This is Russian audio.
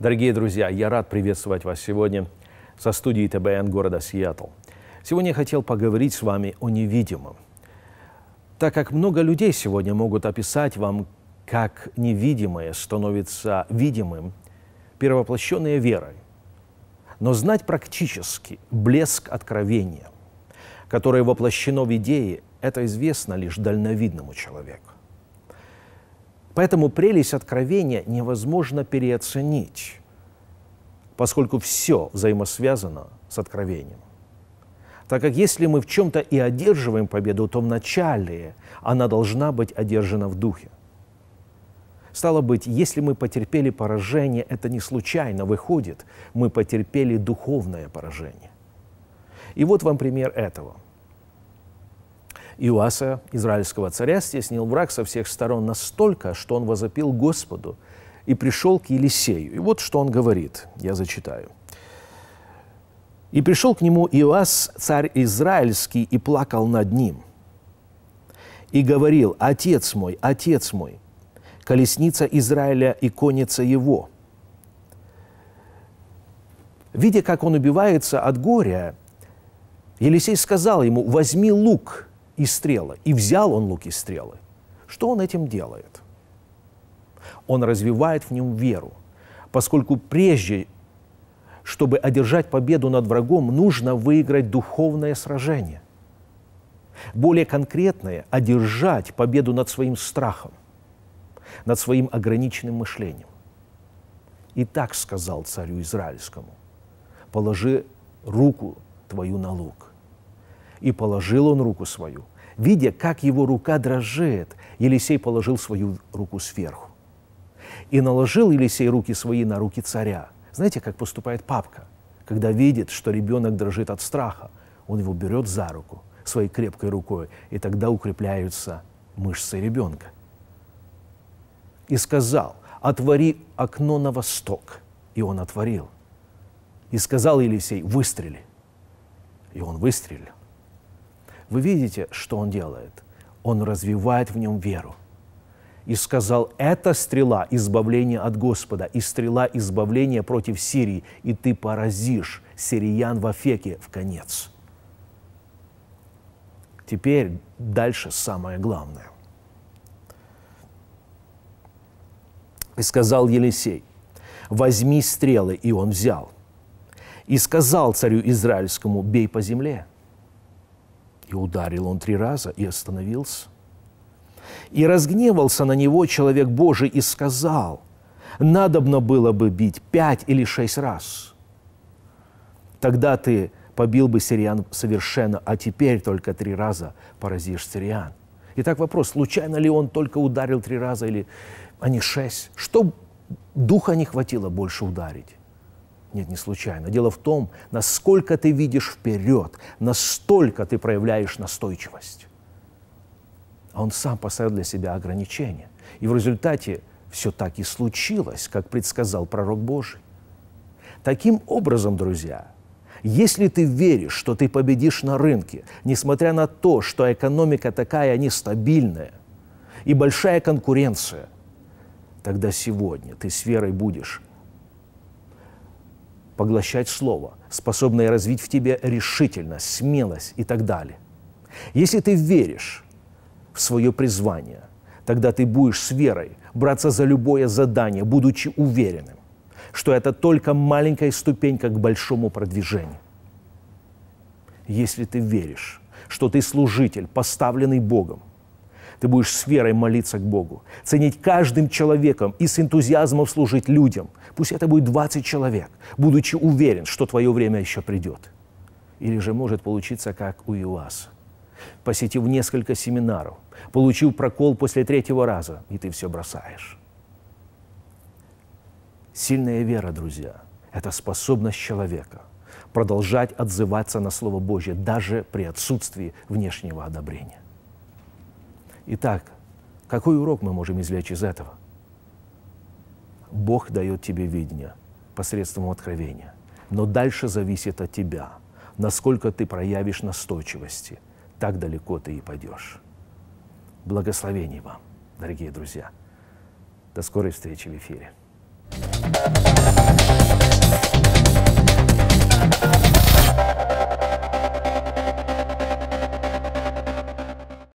Дорогие друзья, я рад приветствовать вас сегодня со студии ТБН города Сиэтл. Сегодня я хотел поговорить с вами о невидимом. Так как много людей сегодня могут описать вам, как невидимое становится видимым, первоплощенное верой. Но знать практически блеск откровения, которое воплощено в идее, это известно лишь дальновидному человеку. Поэтому прелесть откровения невозможно переоценить, поскольку все взаимосвязано с откровением. Так как если мы в чем-то и одерживаем победу, то вначале она должна быть одержана в духе. Стало быть, если мы потерпели поражение, это не случайно выходит, мы потерпели духовное поражение. И вот вам пример этого – Иоаса, израильского царя, стеснил враг со всех сторон настолько, что он возопил Господу и пришел к Елисею. И вот что он говорит, я зачитаю. «И пришел к нему Иоас, царь Израильский, и плакал над ним, и говорил, «Отец мой, отец мой, колесница Израиля и конница его». Видя, как он убивается от горя, Елисей сказал ему, «Возьми лук и стрелы. И взял он лук и стрелы. Что он этим делает? Он развивает в нем веру, поскольку прежде, чтобы одержать победу над врагом, нужно выиграть духовное сражение. Более конкретное – одержать победу над своим страхом, над своим ограниченным мышлением. И так сказал царю Израильскому, положи руку твою на лук. И положил он руку свою, Видя, как его рука дрожит, Елисей положил свою руку сверху. И наложил Елисей руки свои на руки царя. Знаете, как поступает папка, когда видит, что ребенок дрожит от страха? Он его берет за руку своей крепкой рукой, и тогда укрепляются мышцы ребенка. И сказал, отвори окно на восток. И он отворил. И сказал Елисей, выстрели. И он выстрелил. Вы видите, что он делает? Он развивает в нем веру. И сказал, это стрела избавления от Господа, и стрела избавления против Сирии, и ты поразишь сириян в Афеке в конец. Теперь дальше самое главное. И сказал Елисей, возьми стрелы, и он взял. И сказал царю Израильскому, бей по земле – и ударил он три раза и остановился. И разгневался на него человек Божий и сказал, надобно было бы бить пять или шесть раз. Тогда ты побил бы сириан совершенно, а теперь только три раза поразишь сириан. Итак, вопрос, случайно ли он только ударил три раза или а не шесть? Что духа не хватило больше ударить? Нет, не случайно. Дело в том, насколько ты видишь вперед, настолько ты проявляешь настойчивость. А он сам поставил для себя ограничения. И в результате все так и случилось, как предсказал пророк Божий. Таким образом, друзья, если ты веришь, что ты победишь на рынке, несмотря на то, что экономика такая нестабильная и большая конкуренция, тогда сегодня ты с верой будешь поглощать слово, способное развить в тебе решительность, смелость и так далее. Если ты веришь в свое призвание, тогда ты будешь с верой браться за любое задание, будучи уверенным, что это только маленькая ступенька к большому продвижению. Если ты веришь, что ты служитель, поставленный Богом, ты будешь с верой молиться к Богу, ценить каждым человеком и с энтузиазмом служить людям. Пусть это будет 20 человек, будучи уверен, что твое время еще придет. Или же может получиться, как у Иоаса. Посетив несколько семинаров, получил прокол после третьего раза, и ты все бросаешь. Сильная вера, друзья, это способность человека продолжать отзываться на Слово Божье даже при отсутствии внешнего одобрения. Итак, какой урок мы можем извлечь из этого? Бог дает тебе видение посредством откровения, но дальше зависит от тебя, насколько ты проявишь настойчивости, так далеко ты и пойдешь. Благословений вам, дорогие друзья. До скорой встречи в эфире. thank you